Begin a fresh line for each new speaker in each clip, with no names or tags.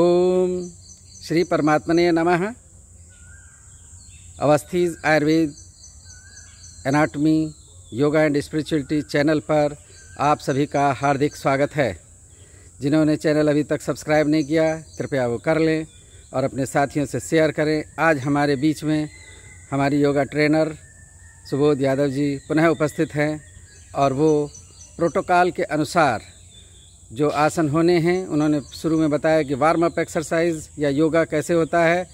ओम श्री परमात्मने नमः अवस्थीज Ayurveda anatomy yoga and spirituality channel पर आप सभी का हार्दिक स्वागत है जिन्होंने चैनल अभी तक सब्सक्राइब नहीं किया कृपया वो कर लें और अपने साथियों से शेयर करें आज हमारे बीच में हमारी योगा ट्रेनर सुबोध यादव जी पुनः उपस्थित हैं और वो प्रोटोकॉल के अनुसार जो आसन होने हैं उन्होंने शुरू में बताया कि वार्म अप एक्सरसाइज या योगा कैसे होता है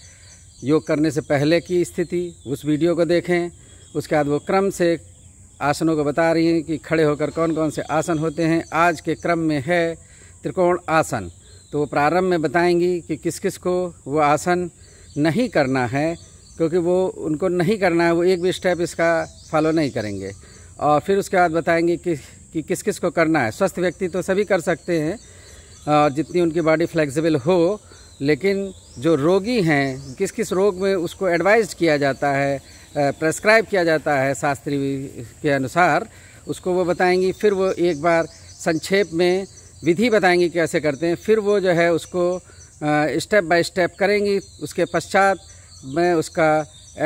योग करने से पहले की स्थिति उस वीडियो को देखें उसके बाद वो क्रम से आसनों को बता रही हैं कि खड़े होकर कौन कौन से आसन होते हैं आज के क्रम में है त्रिकोण आसन तो वो प्रारंभ में बताएंगी कि किस किस को वो आसन नहीं करना है क्योंकि वो उनको नहीं करना है वो एक भी स्टेप इसका फॉलो नहीं करेंगे और फिर उसके बाद बताएंगे कि कि किस किस को करना है स्वस्थ व्यक्ति तो सभी कर सकते हैं और जितनी उनकी बॉडी फ्लेक्सिबल हो लेकिन जो रोगी हैं किस किस रोग में उसको एडवाइज किया जाता है प्रेस्क्राइब किया जाता है शास्त्री के अनुसार उसको वो बताएंगी फिर वो एक बार संक्षेप में विधि बताएंगी कैसे करते हैं फिर वो जो है उसको स्टेप बाय स्टेप करेंगी उसके पश्चात मैं उसका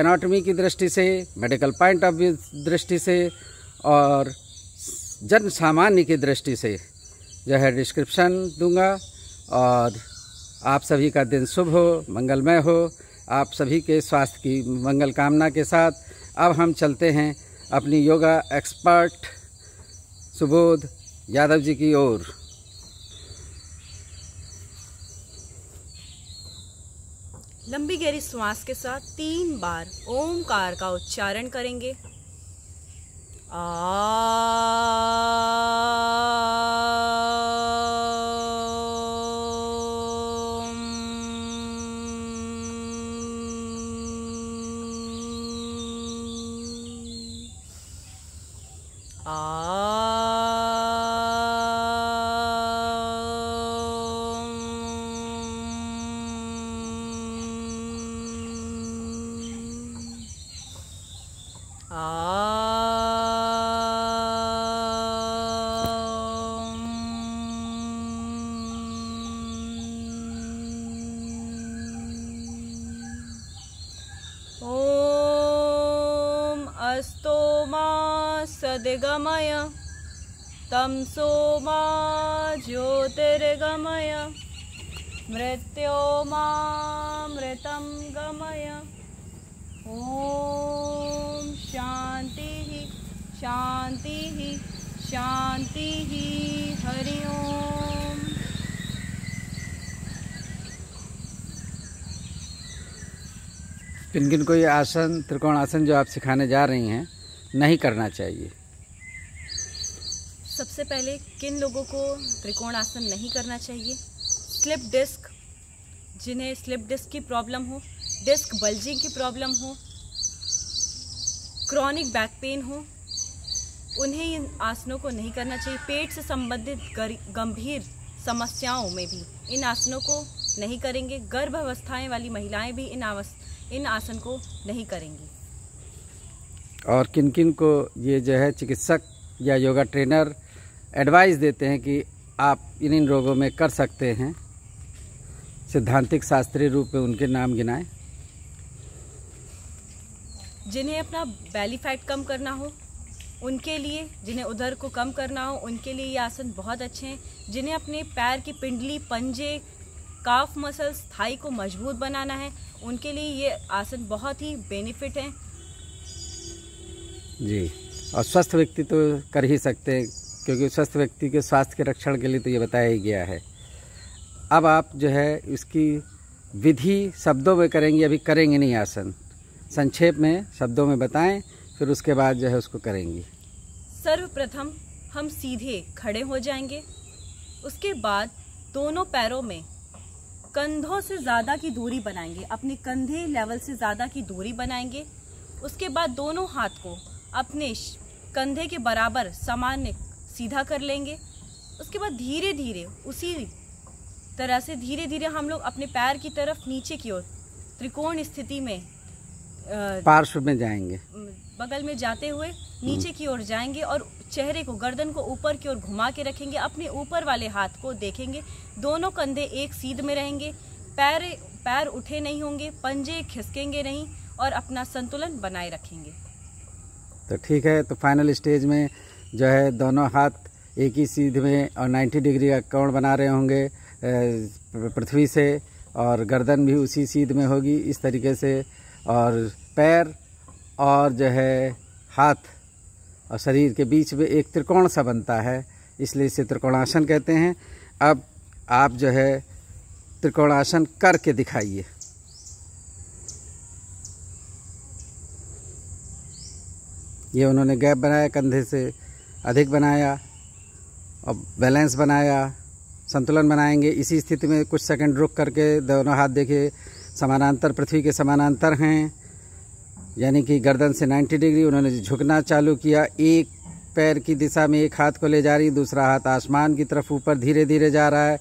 एनाटॉमी की दृष्टि से मेडिकल पॉइंट ऑफ व्यू दृष्टि से और जन सामान्य की दृष्टि से जो है डिस्क्रिप्शन दूंगा और आप सभी का दिन शुभ हो मंगलमय हो आप सभी के स्वास्थ्य की मंगल कामना के साथ अब हम चलते हैं अपनी योगा एक्सपर्ट सुबोध यादव जी की ओर
लंबी गहरी श्वास के साथ तीन बार ओमकार का उच्चारण करेंगे आ ओम अस्तो मा सद्गमय तमसो मा ज्योतिर्गमय मृत्यो मृतम गमय ओम शांति ही शांति ही शांति ही हरिओम
किन किन को ये आसन त्रिकोण आसन जो आप सिखाने जा रही हैं नहीं करना चाहिए
सबसे पहले किन लोगों को त्रिकोण आसन नहीं करना चाहिए स्लिप डिस्क जिन्हें स्लिप डिस्क की प्रॉब्लम हो डिस्क बल्जिंग की प्रॉब्लम हो क्रॉनिक बैक पेन हो उन्हें इन आसनों को नहीं करना चाहिए पेट से संबंधित गंभीर समस्याओं में भी इन आसनों को नहीं करेंगे गर्भ अवस्थाएं वाली महिलाएं भी इन आवस्था इन आसन को नहीं करेंगी
और किन किन को ये जो है चिकित्सक या योगा ट्रेनर एडवाइस देते हैं कि आप इन इन रोगों में कर सकते हैं सिद्धांतिक शास्त्रीय रूप में उनके नाम गिनाएं
जिन्हें अपना बैली फैट कम करना हो उनके लिए जिन्हें उधर को कम करना हो उनके लिए ये आसन बहुत अच्छे हैं जिन्हें अपने पैर की पिंडली पंजे काफ मसल्स थाई को मजबूत बनाना है उनके लिए ये आसन बहुत ही बेनिफिट है
जी और स्वस्थ व्यक्ति तो कर ही सकते हैं क्योंकि स्वस्थ व्यक्ति के स्वास्थ्य के रक्षण के लिए तो ये बताया ही गया है अब आप जो है इसकी विधि शब्दों में करेंगे अभी करेंगे नहीं आसन संक्षेप में शब्दों में बताएं फिर उसके बाद जो है उसको करेंगी
सर्वप्रथम हम सीधे खड़े हो जाएंगे उसके बाद दोनों पैरों में कंधों से ज़्यादा की दूरी बनाएंगे अपने कंधे लेवल से ज़्यादा की दूरी बनाएंगे उसके बाद दोनों हाथ को अपने कंधे के बराबर सामान्य सीधा कर लेंगे उसके बाद धीरे धीरे उसी तरह से धीरे धीरे हम लोग अपने पैर की तरफ नीचे की ओर त्रिकोण स्थिति में
पार्श्व में जाएंगे
बगल में जाते हुए नीचे हम्म। की ओर जाएंगे और चेहरे को गर्दन को ऊपर की ओर घुमा के रखेंगे अपने ऊपर वाले हाथ को देखेंगे दोनों कंधे एक सीध में रहेंगे पैर पैर उठे नहीं होंगे पंजे खिसकेंगे नहीं और अपना संतुलन बनाए रखेंगे
तो ठीक है तो फाइनल स्टेज में जो है दोनों हाथ एक ही सीध में और 90 डिग्री का कोण बना रहे होंगे पृथ्वी से और गर्दन भी उसी सीध में होगी इस तरीके से और पैर और जो है हाथ और शरीर के बीच में एक त्रिकोण सा बनता है इसलिए इसे त्रिकोणासन कहते हैं अब आप जो है त्रिकोणासन करके दिखाइए ये उन्होंने गैप बनाया कंधे से अधिक बनाया और बैलेंस बनाया संतुलन बनाएंगे इसी स्थिति में कुछ सेकंड रुक करके दोनों हाथ देखिए समानांतर पृथ्वी के समानांतर हैं यानी कि गर्दन से 90 डिग्री उन्होंने झुकना चालू किया एक पैर की दिशा में एक हाथ को ले जा रही दूसरा हाथ आसमान की तरफ ऊपर धीरे धीरे जा रहा है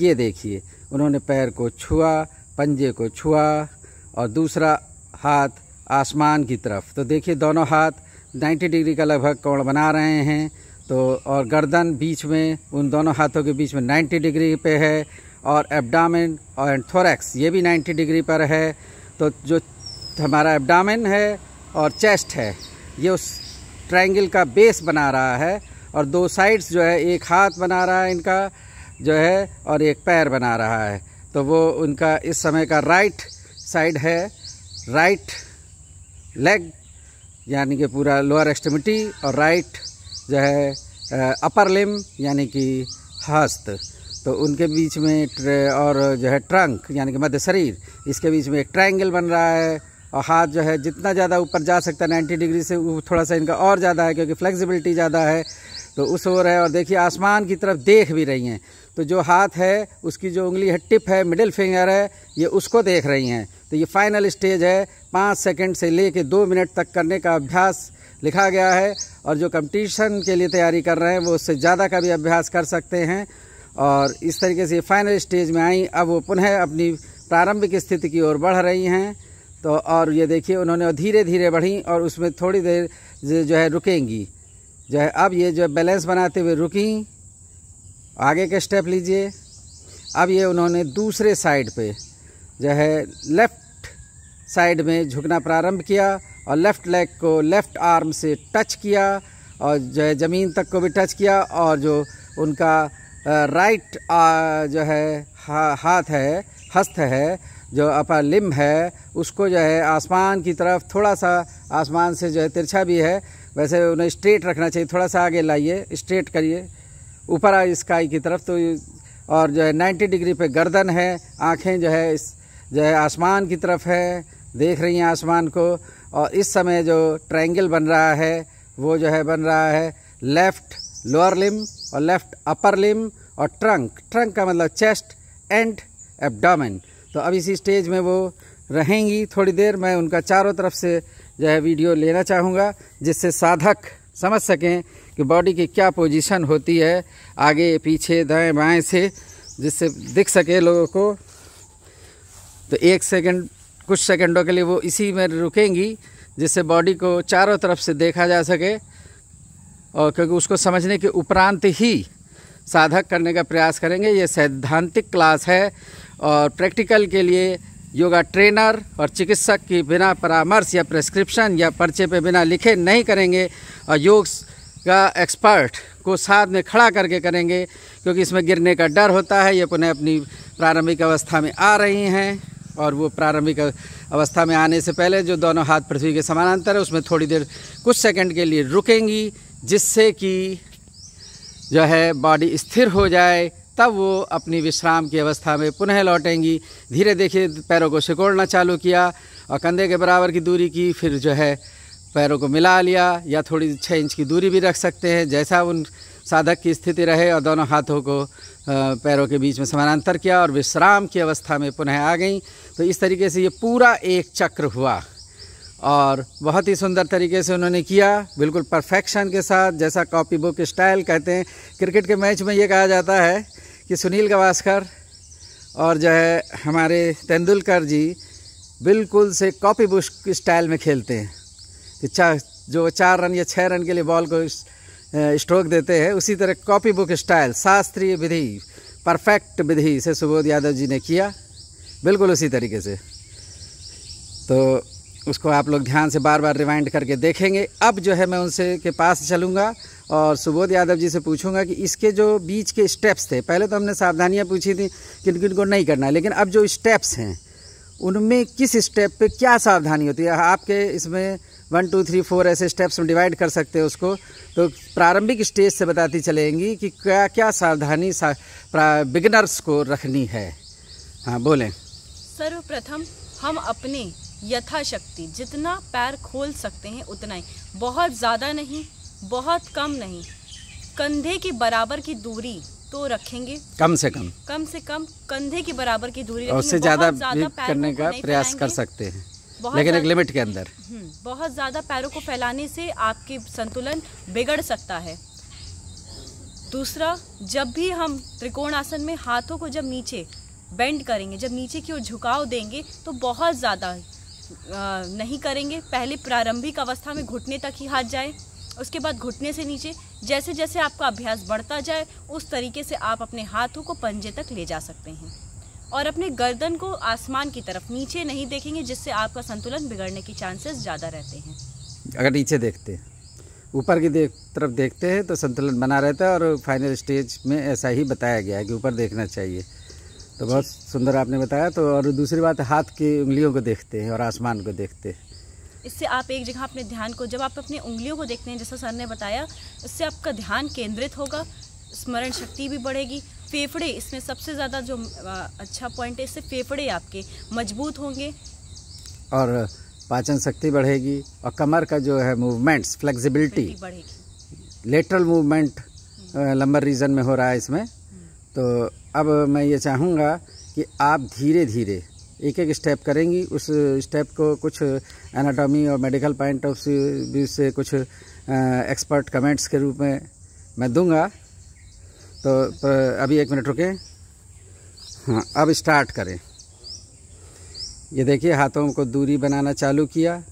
ये देखिए उन्होंने पैर को छुआ पंजे को छुआ और दूसरा हाथ आसमान की तरफ तो देखिए दोनों हाथ 90 डिग्री का लगभग कोण बना रहे हैं तो और गर्दन बीच में उन दोनों हाथों के बीच में नाइन्टी डिग्री पे है और एब्डामिन और एंथोरैक्स ये भी 90 डिग्री पर है तो जो हमारा एब्डामिन है और चेस्ट है ये उस ट्रायंगल का बेस बना रहा है और दो साइड्स जो है एक हाथ बना रहा है इनका जो है और एक पैर बना रहा है तो वो उनका इस समय का राइट साइड है राइट लेग यानी कि पूरा लोअर एक्सट्रीमिटी और राइट जो है अपर लिम यानी कि हस्त तो उनके बीच में और जो है ट्रंक यानी कि मध्य शरीर इसके बीच में एक ट्राइंगल बन रहा है और हाथ जो है जितना ज़्यादा ऊपर जा सकता है नाइन्टी डिग्री से थोड़ा सा इनका और ज़्यादा है क्योंकि फ्लेक्सिबिलिटी ज़्यादा है तो उस ओर है और देखिए आसमान की तरफ देख भी रही हैं तो जो हाथ है उसकी जो उंगली है टिप है मिडिल फिंगर है ये उसको देख रही हैं तो ये फाइनल स्टेज है पाँच सेकेंड से ले कर दो मिनट तक करने का अभ्यास लिखा गया है और जो कंपटीशन के लिए तैयारी कर रहे हैं वो उससे ज़्यादा का भी अभ्यास कर सकते हैं और इस तरीके से फाइनल स्टेज में आई अब वो पुनः अपनी प्रारंभिक स्थिति की ओर बढ़ रही हैं तो और ये देखिए उन्होंने धीरे धीरे बढ़ी और उसमें थोड़ी देर जो है रुकेंगी जो है अब ये जो है बैलेंस बनाते हुए रुकी आगे के स्टेप लीजिए अब ये उन्होंने दूसरे साइड पे जो है लेफ़्ट साइड में झुकना प्रारंभ किया और लेफ़्ट लेग को लेफ़्ट आर्म से टच किया और जो है ज़मीन तक को भी टच किया और जो उनका राइट जो है हा, हाथ है हस्त है जो अपर लिम्ब है उसको जो है आसमान की तरफ थोड़ा सा आसमान से जो है तिरछा भी है वैसे उन्हें स्ट्रेट रखना चाहिए थोड़ा सा आगे लाइए स्ट्रेट करिए ऊपर स्काई की तरफ तो और जो है 90 डिग्री पे गर्दन है आँखें जो है इस जो है आसमान की तरफ है देख रही हैं आसमान को और इस समय जो ट्रायंगल बन रहा है वो जो है बन रहा है लेफ्ट लोअर लिम्ब और लेफ्ट अपर लिम और ट्रंक ट्रंक का मतलब चेस्ट एंड एब्डामेन तो अब इसी स्टेज में वो रहेंगी थोड़ी देर मैं उनका चारों तरफ से जो है वीडियो लेना चाहूँगा जिससे साधक समझ सकें कि बॉडी की क्या पोजीशन होती है आगे पीछे दाएं बाएं से जिससे दिख सके लोगों को तो एक सेकंड कुछ सेकंडों के लिए वो इसी में रुकेंगी जिससे बॉडी को चारों तरफ से देखा जा सके और क्योंकि उसको समझने के उपरांत ही साधक करने का प्रयास करेंगे ये सैद्धांतिक क्लास है और प्रैक्टिकल के लिए योगा ट्रेनर और चिकित्सक की बिना परामर्श या प्रेस्क्रिप्शन या पर्चे पे बिना लिखे नहीं करेंगे और योग का एक्सपर्ट को साथ में खड़ा करके करेंगे क्योंकि इसमें गिरने का डर होता है ये पुनः अपनी प्रारंभिक अवस्था में आ रही हैं और वो प्रारंभिक अवस्था में आने से पहले जो दोनों हाथ पृथ्वी के समानांतर है उसमें थोड़ी देर कुछ सेकंड के लिए रुकेंगी जिससे कि जो है बॉडी स्थिर हो जाए तब वो अपनी विश्राम की अवस्था में पुनः लौटेंगी धीरे देखिए पैरों को सिकोड़ना चालू किया और कंधे के बराबर की दूरी की फिर जो है पैरों को मिला लिया या थोड़ी छः इंच की दूरी भी रख सकते हैं जैसा उन साधक की स्थिति रहे और दोनों हाथों को पैरों के बीच में समानांतर किया और विश्राम की अवस्था में पुनः आ गई तो इस तरीके से ये पूरा एक चक्र हुआ और बहुत ही सुंदर तरीके से उन्होंने किया बिल्कुल परफेक्शन के साथ जैसा कॉपी बुक स्टाइल कहते हैं क्रिकेट के मैच में ये कहा जाता है कि सुनील गवास्कर और जो है हमारे तेंदुलकर जी बिल्कुल से कॉपी बुक स्टाइल में खेलते हैं कि चार जो चार रन या छः रन के लिए बॉल को स्ट्रोक देते हैं उसी तरह कॉपी बुक स्टाइल शास्त्रीय विधि परफेक्ट विधि से सुबोध यादव जी ने किया बिल्कुल उसी तरीके से तो उसको आप लोग ध्यान से बार बार रिवाइंड करके देखेंगे अब जो है मैं उनसे के पास चलूँगा और सुबोध यादव जी से पूछूंगा कि इसके जो बीच के स्टेप्स थे पहले तो हमने सावधानियाँ पूछी थी किन किन को नहीं करना है लेकिन अब जो स्टेप्स हैं उनमें किस स्टेप पे क्या सावधानी होती है आपके इसमें वन टू थ्री फोर ऐसे स्टेप्स में डिवाइड कर सकते हैं उसको तो प्रारंभिक स्टेज से बताती चलेंगी कि क्या क्या सावधानी सा, बिगनर्स को रखनी है हाँ बोलें
सर्वप्रथम हम अपने यथाशक्ति जितना पैर खोल सकते हैं उतना ही बहुत ज़्यादा नहीं बहुत कम नहीं कंधे के बराबर की दूरी तो रखेंगे कम से कम कम से कम कंधे के बराबर की दूरी उससे ज़्यादा करने का प्रयास कर सकते हैं लेकिन एक लिमिट के अंदर हम्म, बहुत ज़्यादा पैरों को फैलाने से आपके संतुलन बिगड़ सकता है दूसरा जब भी हम त्रिकोण आसन में हाथों को जब नीचे बेंड करेंगे जब नीचे की ओर झुकाव देंगे तो बहुत ज़्यादा नहीं करेंगे पहले प्रारंभिक अवस्था में घुटने तक ही हाथ जाए उसके बाद घुटने से नीचे जैसे जैसे आपका अभ्यास बढ़ता जाए उस तरीके से आप अपने हाथों को पंजे तक ले जा सकते हैं और अपने गर्दन को आसमान की तरफ नीचे नहीं देखेंगे जिससे आपका संतुलन बिगड़ने के चांसेस ज़्यादा रहते हैं
अगर नीचे देखते हैं ऊपर की देख तरफ देखते हैं तो संतुलन बना रहता है और फाइनल स्टेज में ऐसा ही बताया गया है कि ऊपर देखना चाहिए तो बहुत सुंदर आपने बताया तो और दूसरी बात हाथ की उंगलियों को देखते हैं और आसमान को देखते हैं
इससे आप एक जगह अपने ध्यान को जब आप अपनी उंगलियों को देखते हैं जैसा सर ने बताया इससे आपका ध्यान केंद्रित होगा स्मरण शक्ति भी बढ़ेगी फेफड़े इसमें सबसे ज़्यादा जो अच्छा पॉइंट है इससे फेफड़े आपके मजबूत होंगे
और पाचन शक्ति बढ़ेगी और कमर का जो है मूवमेंट्स फ्लेक्सिबिलिटी
बढ़ेगी
लेटरल मूवमेंट लंबर रीजन में हो रहा है इसमें हम्म। तो अब मैं ये चाहूँगा कि आप धीरे धीरे एक एक स्टेप करेंगी उस स्टेप को कुछ एनाटॉमी और मेडिकल पॉइंट ऑफ व्यू से कुछ एक्सपर्ट कमेंट्स के रूप में मैं दूंगा तो अभी एक मिनट रुकें हाँ अब स्टार्ट करें ये देखिए हाथों को दूरी बनाना चालू किया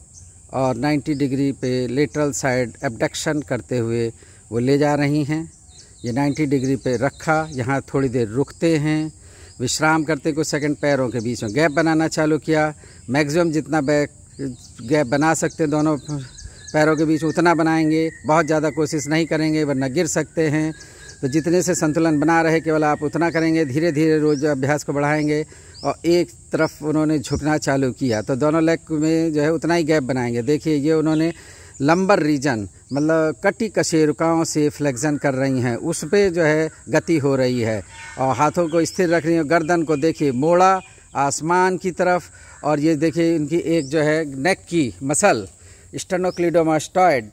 और 90 डिग्री पे लेटरल साइड एबडक्शन करते हुए वो ले जा रही हैं ये 90 डिग्री पे रखा यहाँ थोड़ी देर रुकते हैं विश्राम करते कुछ सेकंड पैरों के बीच में गैप बनाना चालू किया मैक्सिमम जितना बैक गैप बना सकते हैं दोनों पैरों के बीच उतना बनाएंगे बहुत ज़्यादा कोशिश नहीं करेंगे वरना गिर सकते हैं तो जितने से संतुलन बना रहे केवल आप उतना करेंगे धीरे धीरे रोज अभ्यास को बढ़ाएंगे और एक तरफ उन्होंने झुकना चालू किया तो दोनों लेग में जो है उतना ही गैप बनाएंगे देखिए ये उन्होंने लंबर रीजन मतलब कटी कशेरुकाओं से फ्लेक्सन कर रही हैं उस पर जो है गति हो रही है और हाथों को स्थिर रख रही है गर्दन को देखिए मोड़ा आसमान की तरफ और ये देखिए इनकी एक जो है नेक की मसल स्टर्नोक्लिडोमास्टॉयड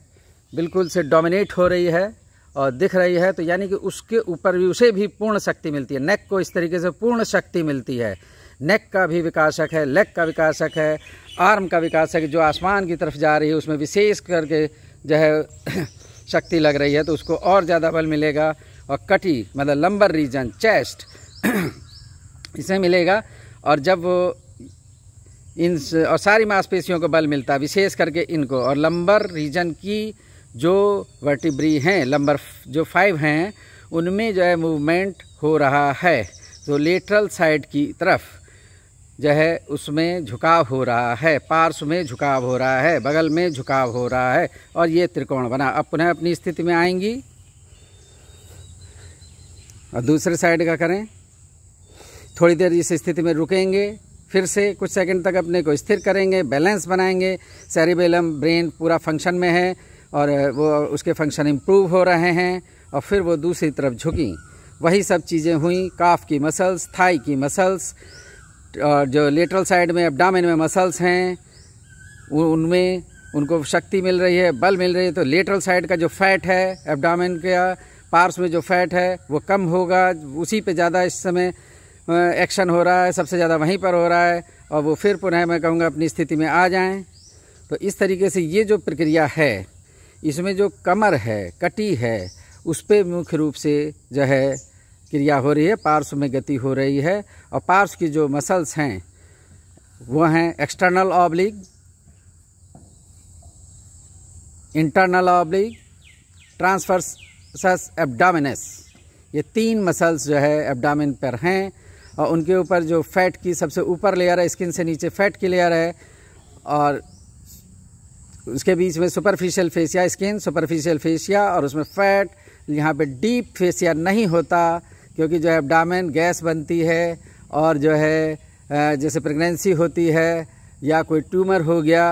बिल्कुल से डोमिनेट हो रही है और दिख रही है तो यानी कि उसके ऊपर भी उसे भी पूर्ण शक्ति मिलती है नेक को इस तरीके से पूर्ण शक्ति मिलती है नेक का भी विकासक है लेग का विकासक है आर्म का विकासक जो आसमान की तरफ जा रही है उसमें विशेष करके जो है शक्ति लग रही है तो उसको और ज़्यादा बल मिलेगा और कटी मतलब लंबर रीजन चेस्ट इसे मिलेगा और जब इन और सारी मांसपेशियों को बल मिलता है विशेष करके इनको और लंबर रीजन की जो वर्टिब्री हैं लंबर जो फाइव हैं उनमें जो है मूवमेंट हो रहा है तो लेटरल साइड की तरफ जो है उसमें झुकाव हो रहा है पार्श्व में झुकाव हो रहा है बगल में झुकाव हो रहा है और ये त्रिकोण बना अपने अपनी स्थिति में आएंगी और दूसरे साइड का करें थोड़ी देर इस स्थिति में रुकेंगे फिर से कुछ सेकंड तक अपने को स्थिर करेंगे बैलेंस बनाएंगे सेरिबेलम ब्रेन पूरा फंक्शन में है और वो उसके फंक्शन इम्प्रूव हो रहे हैं और फिर वो दूसरी तरफ झुकी वही सब चीज़ें हुई काफ की मसल्स थाई की मसल्स जो लेटरल साइड में एब्डामिन में मसल्स हैं उनमें उनको शक्ति मिल रही है बल मिल रही है तो लेटरल साइड का जो फैट है एब्डामिन का पार्स में जो फैट है वो कम होगा उसी पे ज़्यादा इस समय एक्शन हो रहा है सबसे ज़्यादा वहीं पर हो रहा है और वो फिर पुनः मैं कहूँगा अपनी स्थिति में आ जाएं तो इस तरीके से ये जो प्रक्रिया है इसमें जो कमर है कटी है उस पर मुख्य रूप से जो है क्रिया हो रही है पार्श्व में गति हो रही है और पार्श्व की जो मसल्स हैं वो हैं external oblique internal oblique transversus abdominis ये तीन मसल्स जो है एब्डामिन पर हैं और उनके ऊपर जो फैट की सबसे ऊपर लेयर है स्किन से नीचे फैट की लेयर है और उसके बीच में superficial fascia skin superficial fascia और उसमें फैट यहाँ पे डीप फेसिया नहीं होता क्योंकि जो डामेन गैस बनती है और जो है जैसे प्रेगनेंसी होती है या कोई ट्यूमर हो गया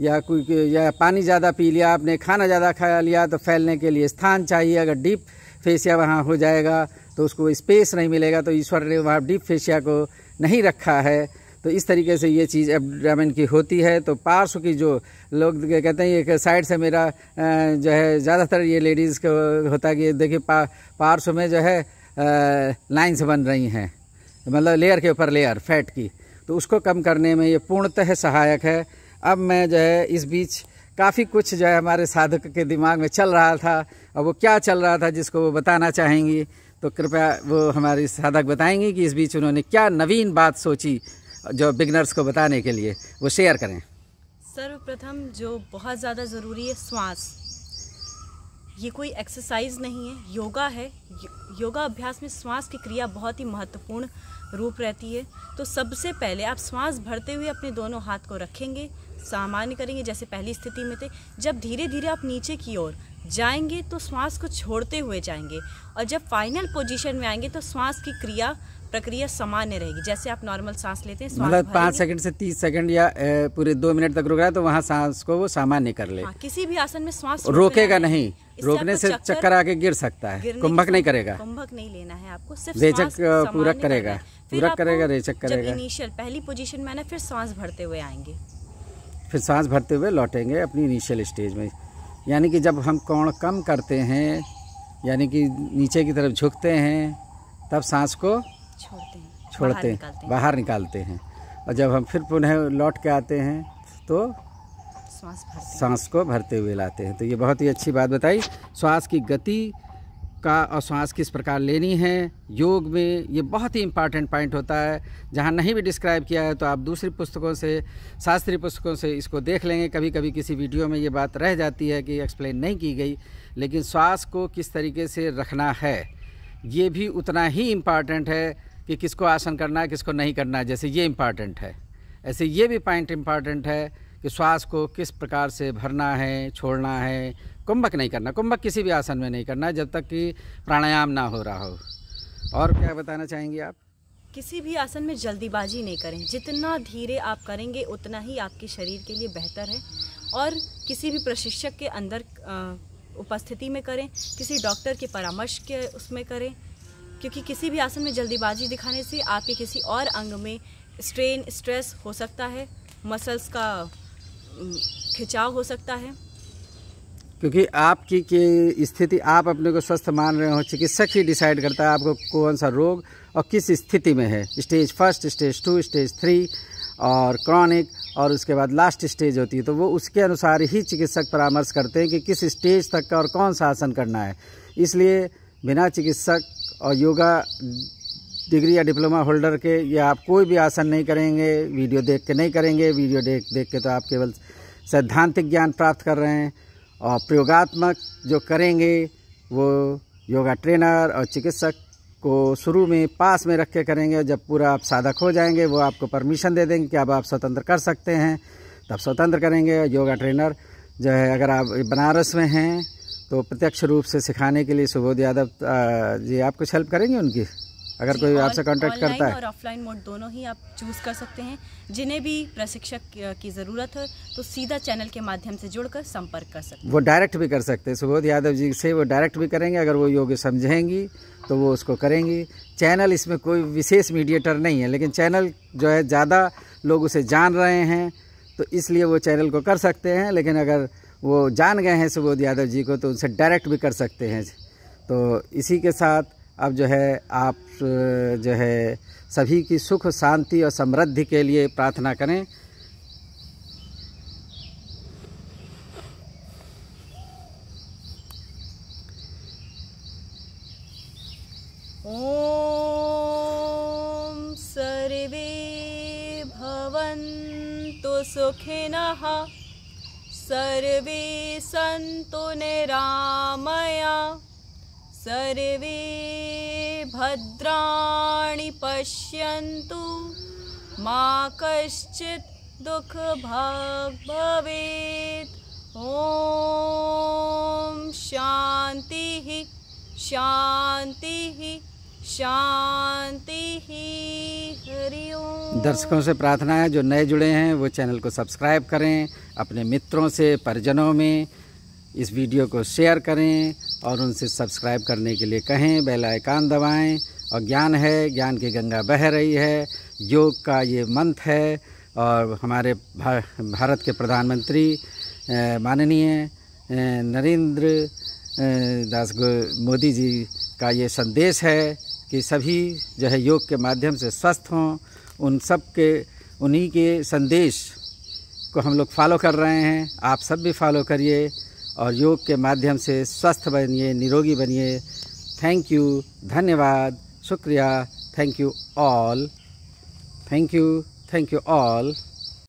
या कोई या पानी ज़्यादा पी लिया आपने खाना ज़्यादा खा लिया तो फैलने के लिए स्थान चाहिए अगर डीप फेसिया वहाँ हो जाएगा तो उसको स्पेस नहीं मिलेगा तो ईश्वर ने वहाँ डीप फेसिया को नहीं रखा है तो इस तरीके से ये चीज़ एबडामिन की होती है तो पार्श्व की जो लोग कहते हैं एक साइड से मेरा जो है ज़्यादातर ये लेडीज़ को होता है कि देखिए पा, पार्श्व में जो है लाइंस बन रही हैं मतलब लेयर के ऊपर लेयर फैट की तो उसको कम करने में ये पूर्णतः सहायक है अब मैं जो है इस बीच काफ़ी कुछ जो है हमारे साधक के दिमाग में चल रहा था और वो क्या चल रहा था जिसको वो बताना चाहेंगी तो कृपया वो हमारी साधक बताएंगी कि इस बीच उन्होंने क्या नवीन बात सोची जो बिगनर्स को बताने के लिए वो शेयर करें
सर्वप्रथम जो बहुत ज़्यादा ज़रूरी है श्वास ये कोई एक्सरसाइज नहीं है योगा है योगा अभ्यास में श्वास की क्रिया बहुत ही महत्वपूर्ण रूप रहती है तो सबसे पहले आप श्वास भरते हुए अपने दोनों हाथ को रखेंगे सामान्य करेंगे जैसे पहली स्थिति में थे जब धीरे धीरे आप नीचे की ओर जाएंगे तो श्वास को छोड़ते हुए जाएंगे और जब फाइनल पोजीशन में आएंगे तो श्वास की क्रिया प्रक्रिया सामान्य रहेगी जैसे आप नॉर्मल सांस लेते हैं मतलब पाँच सेकंड
से तीस सेकंड या पूरे दो मिनट तक रुक रहा है तो वहाँ सांस को वो सामान्य कर ले हाँ,
किसी भी आसन में श्वास रोकेगा नहीं
रोकने से चक्कर आके गिर सकता है कुंभक नहीं करेगा
कुंभक नहीं लेना है आपको सिर्फ रेचक पूरक करेगा पूरक करेगा रेचक करेगा इनिशियल पहली पोजिशन में फिर सांस भरते हुए आएंगे
फिर सांस भरते हुए लौटेंगे अपनी इनिशियल स्टेज में यानी कि जब हम कोण कम करते हैं यानी कि नीचे की तरफ झुकते हैं तब सांस को
छोड़ते हैं छोड़ते बाहर निकालते, बाहर
निकालते हैं और जब हम फिर पुनः लौट के आते हैं तो सांस सांस को भरते हुए लाते हैं तो ये बहुत ही अच्छी बात बताई श्वास की गति का और श्वास किस प्रकार लेनी है योग में ये बहुत ही इम्पॉर्टेंट पॉइंट होता है जहाँ नहीं भी डिस्क्राइब किया है तो आप दूसरी पुस्तकों से शास्त्रीय पुस्तकों से इसको देख लेंगे कभी कभी किसी वीडियो में ये बात रह जाती है कि एक्सप्लेन नहीं की गई लेकिन श्वास को किस तरीके से रखना है ये भी उतना ही इम्पॉर्टेंट है कि किसको आसन करना है किसको नहीं करना है जैसे ये इम्पॉर्टेंट है ऐसे ये भी पॉइंट इम्पॉर्टेंट है कि श्वास को किस प्रकार से भरना है छोड़ना है कुंभक नहीं करना कुंभक किसी भी आसन में नहीं करना जब तक कि प्राणायाम ना हो रहा हो और क्या बताना चाहेंगे आप
किसी भी आसन में जल्दीबाजी नहीं करें जितना धीरे आप करेंगे उतना ही आपके शरीर के लिए बेहतर है और किसी भी प्रशिक्षक के अंदर उपस्थिति में करें किसी डॉक्टर के परामर्श के उसमें करें क्योंकि किसी भी आसन में जल्दीबाजी दिखाने से आपके किसी और अंग में स्ट्रेन स्ट्रेस हो सकता है मसल्स का खिंचाव हो सकता है
क्योंकि आपकी की स्थिति आप अपने को स्वस्थ मान रहे हो चिकित्सक ही डिसाइड करता है आपको कौन सा रोग और किस स्थिति में है stage first stage two stage three और क्रॉनिक और उसके बाद लास्ट स्टेज होती है तो वो उसके अनुसार ही चिकित्सक परामर्श करते हैं कि किस स्टेज तक का और कौन सा आसन करना है इसलिए बिना चिकित्सक और योगा डिग्री या डिप्लोमा होल्डर के ये आप कोई भी आसन नहीं करेंगे वीडियो देख के नहीं करेंगे वीडियो देख देख के तो आप केवल सैद्धांतिक ज्ञान प्राप्त कर रहे हैं और प्रयोगात्मक जो करेंगे वो योगा ट्रेनर और चिकित्सक को शुरू में पास में रख के करेंगे जब पूरा आप साधक हो जाएंगे वो आपको परमिशन दे देंगे कि अब आप स्वतंत्र कर सकते हैं तब स्वतंत्र करेंगे योगा ट्रेनर जो है अगर आप बनारस में हैं तो प्रत्यक्ष रूप से सिखाने के लिए सुबोध यादव जी आप कुछ हेल्प करेंगे उनकी अगर कोई आपसे कांटेक्ट करता है और
ऑफलाइन मोड दोनों ही आप चूज़ कर सकते हैं जिन्हें भी प्रशिक्षक की ज़रूरत है तो सीधा चैनल के माध्यम से जुड़कर संपर्क कर सकते हैं
वो डायरेक्ट भी कर सकते हैं सुबोध यादव जी से वो डायरेक्ट भी करेंगे अगर वो योग्य समझेंगी तो वो उसको करेंगी चैनल इसमें कोई विशेष मीडिएटर नहीं है लेकिन चैनल जो है ज़्यादा लोग उसे जान रहे हैं तो इसलिए वो चैनल को कर सकते हैं लेकिन अगर वो जान गए हैं सुबोध यादव जी को तो उनसे डायरेक्ट भी कर सकते हैं तो इसी के साथ अब जो है आप जो है सभी की सुख शांति और समृद्धि के लिए प्रार्थना करें
ॐ सुखिनः सर्वे सन्तु निरामया सर्वे भद्राणि पश्यन्तु मा कश्चित् दुःखभाग् भवेत् ॐ शान्तिः शान्तिः शांति ही
दर्शकों से प्रार्थना है जो नए जुड़े हैं वो चैनल को सब्सक्राइब करें अपने मित्रों से परिजनों में इस वीडियो को शेयर करें और उनसे सब्सक्राइब करने के लिए कहें बेल आइकन दबाएं और ज्ञान है ज्ञान की गंगा बह रही है योग का ये मंथ है और हमारे भा, भारत के प्रधानमंत्री माननीय नरेंद्र दास मोदी जी का ये संदेश है कि सभी जो है योग के माध्यम से स्वस्थ हों उन सब के उन्हीं के संदेश को हम लोग फॉलो कर रहे हैं आप सब भी फॉलो करिए और योग के माध्यम से स्वस्थ बनिए निरोगी बनिए थैंक यू धन्यवाद शुक्रिया thank you all thank you thank you all